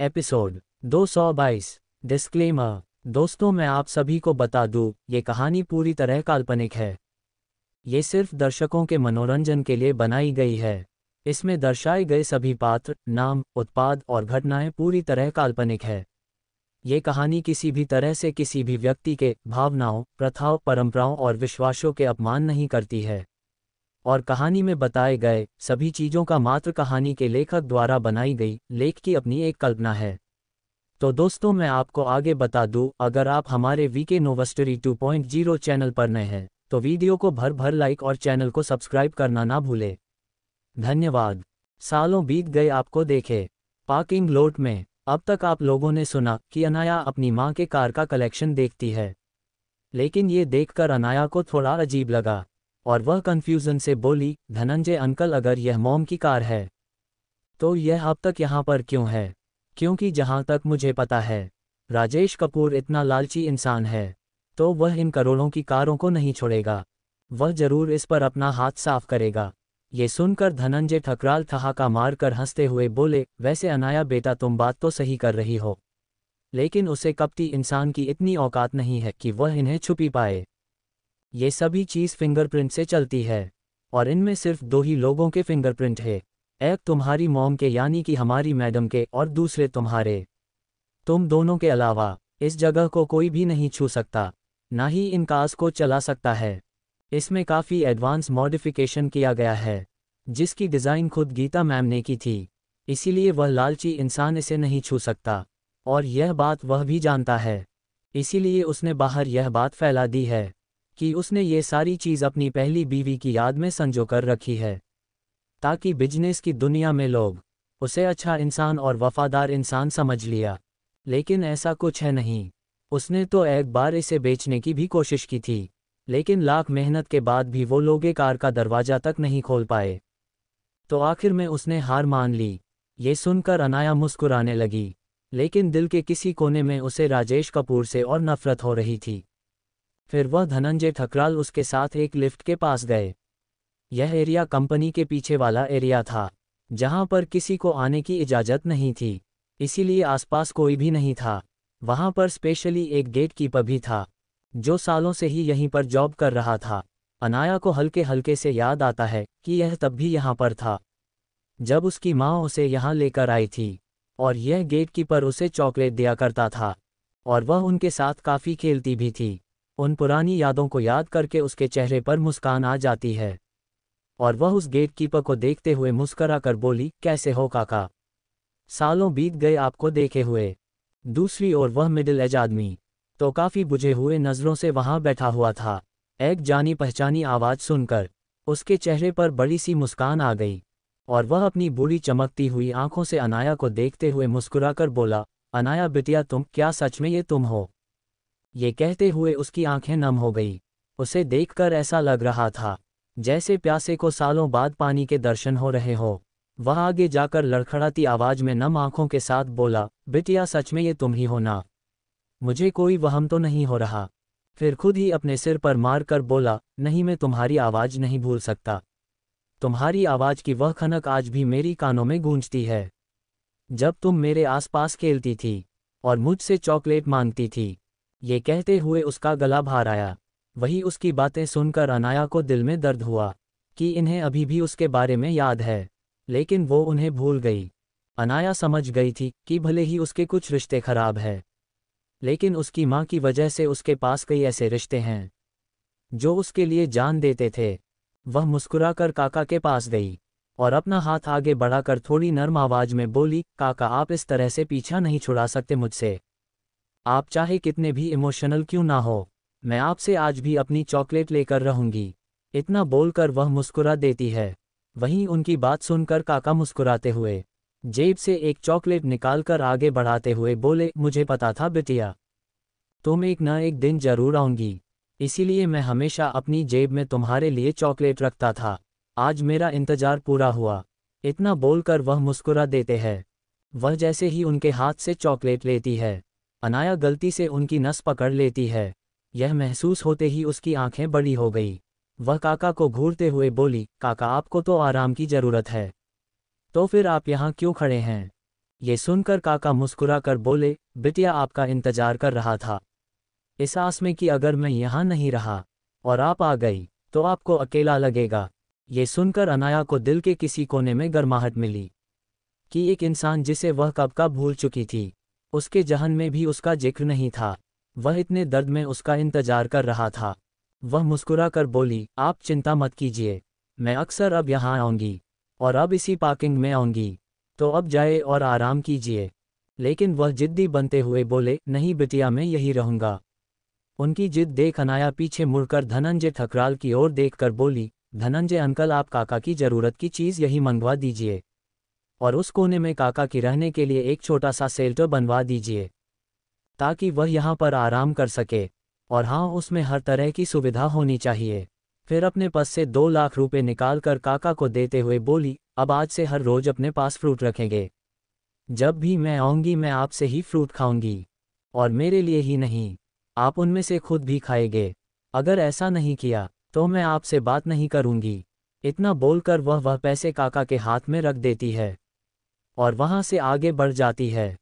episode 222 disclaimer दोस्तों मैं आप सभी को बता दूं ये कहानी पूरी तरह काल्पनिक है ये सिर्फ दर्शकों के मनोरंजन के लिए बनाई गई है इसमें दर्शाए गए सभी पात्र नाम उत्पाद और घटनाएं पूरी तरह काल्पनिक है ये कहानी किसी भी तरह से किसी भी व्यक्ति के भावनाओं प्रथाओं परंपराओं और विश्वासों के अपमान नहीं करती है और कहानी में बताए गए सभी चीज़ों का मात्र कहानी के लेखक द्वारा बनाई गई लेख की अपनी एक कल्पना है तो दोस्तों मैं आपको आगे बता दूं अगर आप हमारे वीके नोवस्टरी जीरो चैनल पर नए हैं तो वीडियो को भर भर लाइक और चैनल को सब्सक्राइब करना ना भूले धन्यवाद सालों बीत गए आपको देखे पार्किंग लोट में अब तक आप लोगों ने सुना कि अनाया अपनी माँ के कार का कलेक्शन देखती है लेकिन ये देखकर अनाया को थोड़ा अजीब लगा और वह कन्फ्यूजन से बोली धनंजय अंकल अगर यह मोम की कार है तो यह अब तक यहाँ पर क्यों है क्योंकि जहाँ तक मुझे पता है राजेश कपूर इतना लालची इंसान है तो वह इन करोड़ों की कारों को नहीं छोड़ेगा वह जरूर इस पर अपना हाथ साफ करेगा ये सुनकर धनंजय ठकराल ठहाका मारकर हंसते हुए बोले वैसे अनाया बेटा तुम बात तो सही कर रही हो लेकिन उसे कपटी इंसान की इतनी औकात नहीं है कि वह इन्हें छुपी पाए ये सभी चीज़ फिंगरप्रिंट से चलती है और इनमें सिर्फ दो ही लोगों के फिंगरप्रिंट है एक तुम्हारी मोम के यानी कि हमारी मैडम के और दूसरे तुम्हारे तुम दोनों के अलावा इस जगह को कोई भी नहीं छू सकता ना ही इन कार्स को चला सकता है इसमें काफ़ी एडवांस मॉडिफिकेशन किया गया है जिसकी डिज़ाइन खुद गीता मैम ने की थी इसीलिए वह लालची इंसान इसे नहीं छू सकता और यह बात वह भी जानता है इसीलिए उसने बाहर यह बात फैला दी है कि उसने ये सारी चीज़ अपनी पहली बीवी की याद में संजो कर रखी है ताकि बिजनेस की दुनिया में लोग उसे अच्छा इंसान और वफादार इंसान समझ लिया लेकिन ऐसा कुछ है नहीं उसने तो एक बार इसे बेचने की भी कोशिश की थी लेकिन लाख मेहनत के बाद भी वो लोगे कार का दरवाजा तक नहीं खोल पाए तो आखिर में उसने हार मान ली ये सुनकर अनाया मुस्कुराने लगी लेकिन दिल के किसी कोने में उसे राजेश कपूर से और नफरत हो रही थी फिर वह धनंजय ठकराल उसके साथ एक लिफ्ट के पास गए यह एरिया कंपनी के पीछे वाला एरिया था जहां पर किसी को आने की इजाज़त नहीं थी इसीलिए आसपास कोई भी नहीं था वहां पर स्पेशली एक गेट कीपर भी था जो सालों से ही यहीं पर जॉब कर रहा था अनाया को हल्के हल्के से याद आता है कि यह तब भी यहां पर था जब उसकी माँ उसे यहां लेकर आई थी और यह गेट कीपर उसे चॉकलेट दिया करता था और वह उनके साथ काफ़ी खेलती भी थी उन पुरानी यादों को याद करके उसके चेहरे पर मुस्कान आ जाती है और वह उस गेटकीपर को देखते हुए मुस्करा कर बोली कैसे हो काका सालों बीत गए आपको देखे हुए दूसरी ओर वह मिडिल एज आदमी तो काफ़ी बुझे हुए नज़रों से वहां बैठा हुआ था एक जानी पहचानी आवाज़ सुनकर उसके चेहरे पर बड़ी सी मुस्कान आ गई और वह अपनी बूढ़ी चमकती हुई आंखों से अनाया को देखते हुए मुस्कुराकर बोला अनाया बिटिया तुम क्या सच में ये तुम हो ये कहते हुए उसकी आंखें नम हो गई उसे देखकर ऐसा लग रहा था जैसे प्यासे को सालों बाद पानी के दर्शन हो रहे हो वह आगे जाकर लड़खड़ाती आवाज में नम आंखों के साथ बोला बिटिया सच में ये तुम ही हो ना मुझे कोई वहम तो नहीं हो रहा फिर खुद ही अपने सिर पर मार कर बोला नहीं मैं तुम्हारी आवाज नहीं भूल सकता तुम्हारी आवाज की वह खनक आज भी मेरी कानों में गूंजती है जब तुम मेरे आसपास खेलती थी और मुझसे चॉकलेट मांगती थी ये कहते हुए उसका गला भार आया वही उसकी बातें सुनकर अनाया को दिल में दर्द हुआ कि इन्हें अभी भी उसके बारे में याद है लेकिन वो उन्हें भूल गई अनाया समझ गई थी कि भले ही उसके कुछ रिश्ते खराब हैं लेकिन उसकी माँ की वजह से उसके पास कई ऐसे रिश्ते हैं जो उसके लिए जान देते थे वह मुस्कुराकर काका के पास गई और अपना हाथ आगे बढ़ाकर थोड़ी नर्म आवाज में बोली काका आप इस तरह से पीछा नहीं छुड़ा सकते मुझसे आप चाहे कितने भी इमोशनल क्यों ना हो मैं आपसे आज भी अपनी चॉकलेट लेकर रहूंगी इतना बोलकर वह मुस्कुरा देती है वहीं उनकी बात सुनकर काका मुस्कुराते हुए जेब से एक चॉकलेट निकालकर आगे बढ़ाते हुए बोले मुझे पता था बिटिया तुम एक न एक दिन जरूर आऊंगी इसीलिए मैं हमेशा अपनी जेब में तुम्हारे लिए चॉकलेट रखता था आज मेरा इंतजार पूरा हुआ इतना बोलकर वह मुस्कुरा देते हैं वह जैसे ही उनके हाथ से चॉकलेट लेती है अनाया गलती से उनकी नस पकड़ लेती है यह महसूस होते ही उसकी आंखें बड़ी हो गई वह काका को घूरते हुए बोली काका आपको तो आराम की जरूरत है तो फिर आप यहाँ क्यों खड़े हैं ये सुनकर काका मुस्कुरा कर बोले बिटिया आपका इंतजार कर रहा था इस आस में कि अगर मैं यहाँ नहीं रहा और आप आ गई तो आपको अकेला लगेगा ये सुनकर अनाया को दिल के किसी कोने में गर्माहट मिली कि एक इंसान जिसे वह कब का भूल चुकी थी उसके जहन में भी उसका जिक्र नहीं था वह इतने दर्द में उसका इंतजार कर रहा था वह मुस्कुरा कर बोली आप चिंता मत कीजिए मैं अक्सर अब यहाँ आऊँगी और अब इसी पार्किंग में आऊँगी तो अब जाए और आराम कीजिए लेकिन वह जिद्दी बनते हुए बोले नहीं बिटिया मैं यही रहूँगा उनकी जिद देख अनाया पीछे मुड़कर धनंजय ठकराल की ओर देखकर बोली धनंजय अंकल आप काका की जरूरत की चीज़ यही मंगवा दीजिए और उस कोने में काका की रहने के लिए एक छोटा सा सेल्टर बनवा दीजिए ताकि वह यहाँ पर आराम कर सके और हाँ उसमें हर तरह की सुविधा होनी चाहिए फिर अपने पस से दो लाख रुपए निकाल कर काका को देते हुए बोली अब आज से हर रोज अपने पास फ्रूट रखेंगे जब भी मैं आऊंगी मैं आपसे ही फ्रूट खाऊंगी और मेरे लिए ही नहीं आप उनमें से खुद भी खाएंगे अगर ऐसा नहीं किया तो मैं आपसे बात नहीं करूंगी इतना बोलकर वह वह पैसे काका के हाथ में रख देती है और वहां से आगे बढ़ जाती है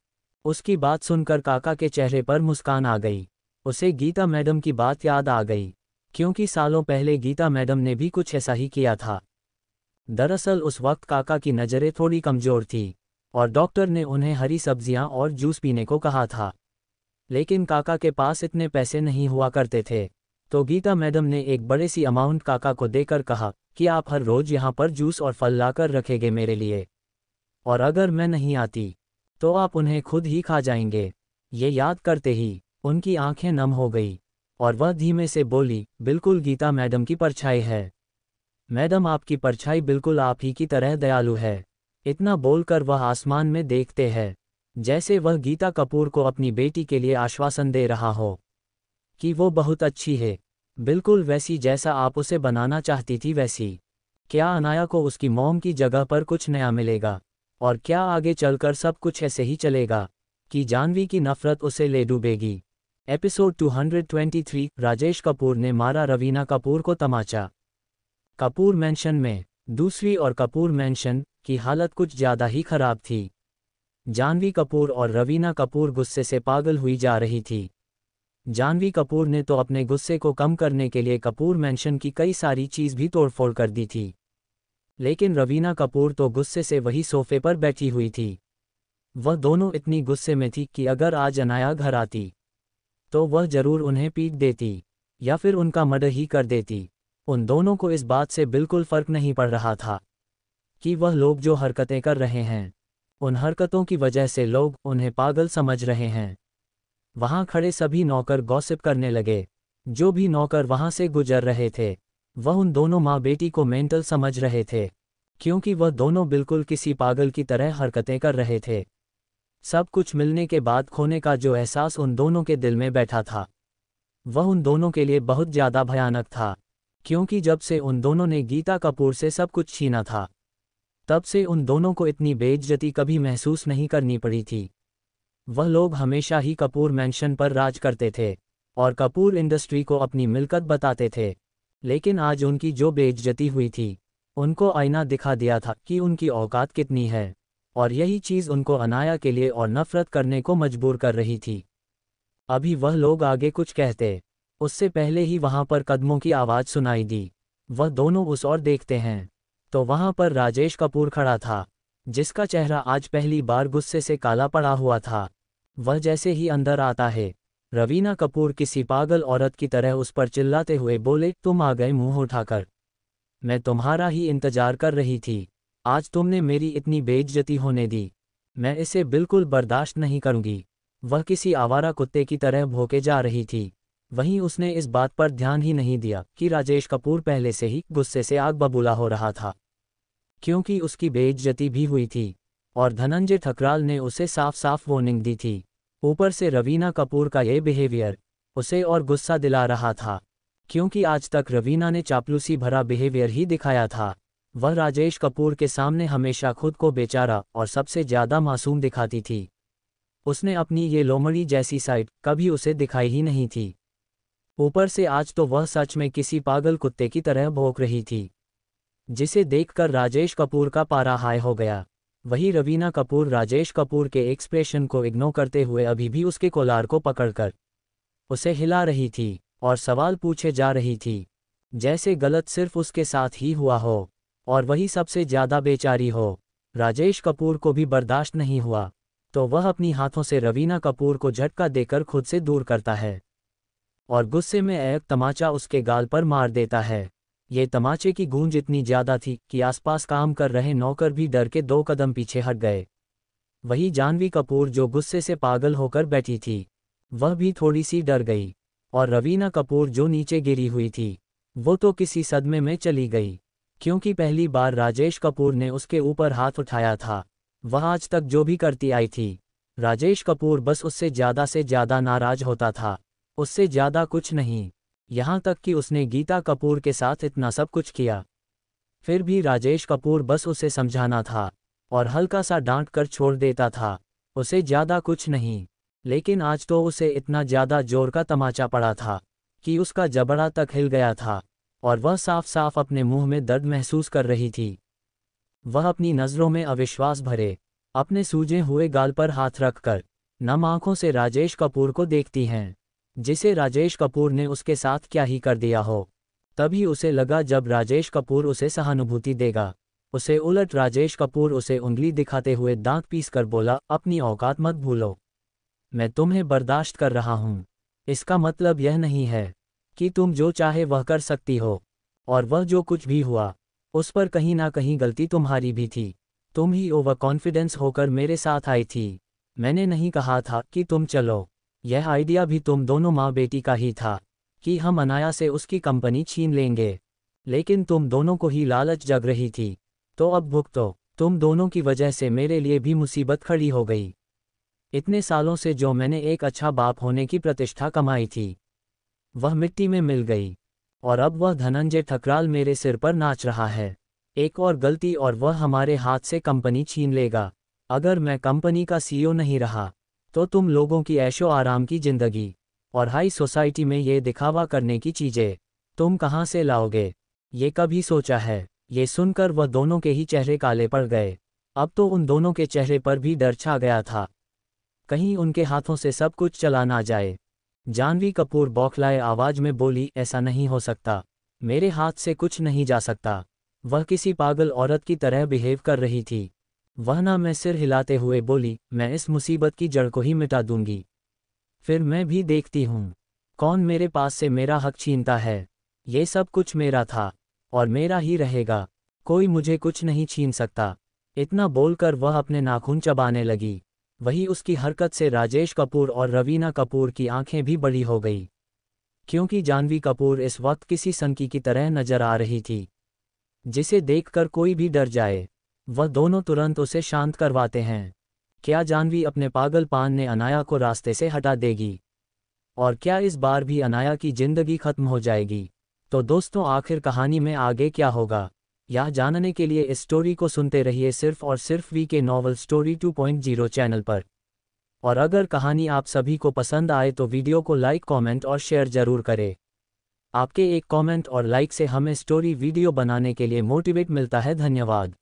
उसकी बात सुनकर काका के चेहरे पर मुस्कान आ गई उसे गीता मैडम की बात याद आ गई क्योंकि सालों पहले गीता मैडम ने भी कुछ ऐसा ही किया था दरअसल उस वक्त काका की नज़रें थोड़ी कमज़ोर थी और डॉक्टर ने उन्हें हरी सब्जियां और जूस पीने को कहा था लेकिन काका के पास इतने पैसे नहीं हुआ करते थे तो गीता मैडम ने एक बड़े सी अमाउंट काका को देकर कहा कि आप हर रोज यहाँ पर जूस और फल लाकर रखेंगे मेरे लिए और अगर मैं नहीं आती तो आप उन्हें खुद ही खा जाएंगे ये याद करते ही उनकी आंखें नम हो गई और वह धीमे से बोली बिल्कुल गीता मैडम की परछाई है मैडम आपकी परछाई बिल्कुल आप ही की तरह दयालु है इतना बोलकर वह आसमान में देखते हैं जैसे वह गीता कपूर को अपनी बेटी के लिए आश्वासन दे रहा हो कि वो बहुत अच्छी है बिल्कुल वैसी जैसा आप उसे बनाना चाहती थी वैसी क्या अनाया को उसकी मोम की जगह पर कुछ नया मिलेगा और क्या आगे चलकर सब कुछ ऐसे ही चलेगा कि जानवी की नफरत उसे ले डूबेगी एपिसोड 223 राजेश कपूर ने मारा रवीना कपूर को तमाचा कपूर मेंशन में दूसरी और कपूर मेंशन की हालत कुछ ज़्यादा ही खराब थी जानवी कपूर और रवीना कपूर गुस्से से पागल हुई जा रही थी जानवी कपूर ने तो अपने गुस्से को कम करने के लिए कपूर मेंशन की कई सारी चीज़ भी तोड़फोड़ कर दी थी लेकिन रवीना कपूर तो गुस्से से वही सोफे पर बैठी हुई थी वह दोनों इतनी गुस्से में थी कि अगर आज अनाया घर आती तो वह जरूर उन्हें पीट देती या फिर उनका मर्डर ही कर देती उन दोनों को इस बात से बिल्कुल फर्क नहीं पड़ रहा था कि वह लोग जो हरकतें कर रहे हैं उन हरकतों की वजह से लोग उन्हें पागल समझ रहे हैं वहां खड़े सभी नौकर गॉसिप करने लगे जो भी नौकर वहां से गुजर रहे थे वह उन दोनों माँ बेटी को मेंटल समझ रहे थे क्योंकि वह दोनों बिल्कुल किसी पागल की तरह हरकतें कर रहे थे सब कुछ मिलने के बाद खोने का जो एहसास उन दोनों के दिल में बैठा था वह उन दोनों के लिए बहुत ज़्यादा भयानक था क्योंकि जब से उन दोनों ने गीता कपूर से सब कुछ छीना था तब से उन दोनों को इतनी बेइज्जती कभी महसूस नहीं करनी पड़ी थी वह लोग हमेशा ही कपूर मैंशन पर राज करते थे और कपूर इंडस्ट्री को अपनी मिलकत बताते थे लेकिन आज उनकी जो बेइज्जती हुई थी उनको आईना दिखा दिया था कि उनकी औकात कितनी है और यही चीज़ उनको अनाया के लिए और नफरत करने को मजबूर कर रही थी अभी वह लोग आगे कुछ कहते उससे पहले ही वहां पर कदमों की आवाज़ सुनाई दी वह दोनों उस और देखते हैं तो वहां पर राजेश कपूर खड़ा था जिसका चेहरा आज पहली बार गुस्से से काला पड़ा हुआ था वह जैसे ही अंदर आता है रवीना कपूर किसी पागल औरत की तरह उस पर चिल्लाते हुए बोले तुम आ गए मुंह उठाकर मैं तुम्हारा ही इंतजार कर रही थी आज तुमने मेरी इतनी बेइज्जती होने दी मैं इसे बिल्कुल बर्दाश्त नहीं करूंगी वह किसी आवारा कुत्ते की तरह भोके जा रही थी वहीं उसने इस बात पर ध्यान ही नहीं दिया कि राजेश कपूर पहले से ही गुस्से से आग बबूला हो रहा था क्योंकि उसकी बेइज्जती भी हुई थी और धनंजय ठकराल ने उसे साफ साफ वार्निंग दी थी ऊपर से रवीना कपूर का ये बिहेवियर उसे और गुस्सा दिला रहा था क्योंकि आज तक रवीना ने चापलूसी भरा बिहेवियर ही दिखाया था वह राजेश कपूर के सामने हमेशा खुद को बेचारा और सबसे ज्यादा मासूम दिखाती थी उसने अपनी ये लोमड़ी जैसी साइट कभी उसे दिखाई ही नहीं थी ऊपर से आज तो वह सच में किसी पागल कुत्ते की तरह भोंक रही थी जिसे देखकर राजेश कपूर का पारा हाय हो गया वहीं रवीना कपूर राजेश कपूर के एक्सप्रेशन को इग्नोर करते हुए अभी भी उसके कोलार को पकड़कर उसे हिला रही थी और सवाल पूछे जा रही थी जैसे गलत सिर्फ उसके साथ ही हुआ हो और वही सबसे ज्यादा बेचारी हो राजेश कपूर को भी बर्दाश्त नहीं हुआ तो वह अपनी हाथों से रवीना कपूर को झटका देकर खुद से दूर करता है और गुस्से में एक तमाचा उसके गाल पर मार देता है ये तमाचे की गूंज इतनी ज्यादा थी कि आसपास काम कर रहे नौकर भी डर के दो कदम पीछे हट गए वही जानवी कपूर जो गुस्से से पागल होकर बैठी थी वह भी थोड़ी सी डर गई और रवीना कपूर जो नीचे गिरी हुई थी वो तो किसी सदमे में चली गई क्योंकि पहली बार राजेश कपूर ने उसके ऊपर हाथ उठाया था वह आज तक जो भी करती आई थी राजेश कपूर बस उससे ज़्यादा से ज़्यादा नाराज होता था उससे ज़्यादा कुछ नहीं यहां तक कि उसने गीता कपूर के साथ इतना सब कुछ किया फिर भी राजेश कपूर बस उसे समझाना था और हल्का सा डांट कर छोड़ देता था उसे ज्यादा कुछ नहीं लेकिन आज तो उसे इतना ज्यादा जोर का तमाचा पड़ा था कि उसका जबड़ा तक हिल गया था और वह साफ साफ अपने मुंह में दर्द महसूस कर रही थी वह अपनी नज़रों में अविश्वास भरे अपने सूजे हुए गाल पर हाथ रखकर नम आंखों से राजेश कपूर को देखती हैं जिसे राजेश कपूर ने उसके साथ क्या ही कर दिया हो तभी उसे लगा जब राजेश कपूर उसे सहानुभूति देगा उसे उलट राजेश कपूर उसे उंगली दिखाते हुए दांत पीस कर बोला अपनी औकात मत भूलो मैं तुम्हें बर्दाश्त कर रहा हूं इसका मतलब यह नहीं है कि तुम जो चाहे वह कर सकती हो और वह जो कुछ भी हुआ उस पर कहीं ना कहीं गलती तुम्हारी भी थी तुम ही ओवर कॉन्फिडेंस होकर मेरे साथ आई थी मैंने नहीं कहा था कि तुम चलो यह आइडिया भी तुम दोनों माँ बेटी का ही था कि हम अनाया से उसकी कंपनी छीन लेंगे लेकिन तुम दोनों को ही लालच जग रही थी तो अब भुगतो तुम दोनों की वजह से मेरे लिए भी मुसीबत खड़ी हो गई इतने सालों से जो मैंने एक अच्छा बाप होने की प्रतिष्ठा कमाई थी वह मिट्टी में मिल गई और अब वह धनंजय ठकराल मेरे सिर पर नाच रहा है एक और गलती और वह हमारे हाथ से कंपनी छीन लेगा अगर मैं कंपनी का सीईओ नहीं रहा तो तुम लोगों की ऐशो आराम की जिंदगी और हाई सोसाइटी में ये दिखावा करने की चीजें तुम कहाँ से लाओगे ये कभी सोचा है ये सुनकर वह दोनों के ही चेहरे काले पड़ गए अब तो उन दोनों के चेहरे पर भी डर छा गया था कहीं उनके हाथों से सब कुछ चला ना जाए जानवी कपूर बौखलाए आवाज में बोली ऐसा नहीं हो सकता मेरे हाथ से कुछ नहीं जा सकता वह किसी पागल औरत की तरह बिहेव कर रही थी वहना मैं सिर हिलाते हुए बोली मैं इस मुसीबत की जड़ को ही मिटा दूंगी फिर मैं भी देखती हूँ कौन मेरे पास से मेरा हक छीनता है ये सब कुछ मेरा था और मेरा ही रहेगा कोई मुझे कुछ नहीं छीन सकता इतना बोलकर वह अपने नाखून चबाने लगी वही उसकी हरकत से राजेश कपूर और रवीना कपूर की आंखें भी बड़ी हो गई क्योंकि जानवी कपूर इस वक्त किसी सनकी की तरह नजर आ रही थी जिसे देखकर कोई भी डर जाए वह दोनों तुरंत उसे शांत करवाते हैं क्या जानवी अपने पागलपान ने अनाया को रास्ते से हटा देगी और क्या इस बार भी अनाया की जिंदगी खत्म हो जाएगी तो दोस्तों आखिर कहानी में आगे क्या होगा यह जानने के लिए इस स्टोरी को सुनते रहिए सिर्फ और सिर्फ वी के नॉवल स्टोरी 2.0 चैनल पर और अगर कहानी आप सभी को पसंद आए तो वीडियो को लाइक कमेंट और शेयर जरूर करें आपके एक कमेंट और लाइक से हमें स्टोरी वीडियो बनाने के लिए मोटिवेट मिलता है धन्यवाद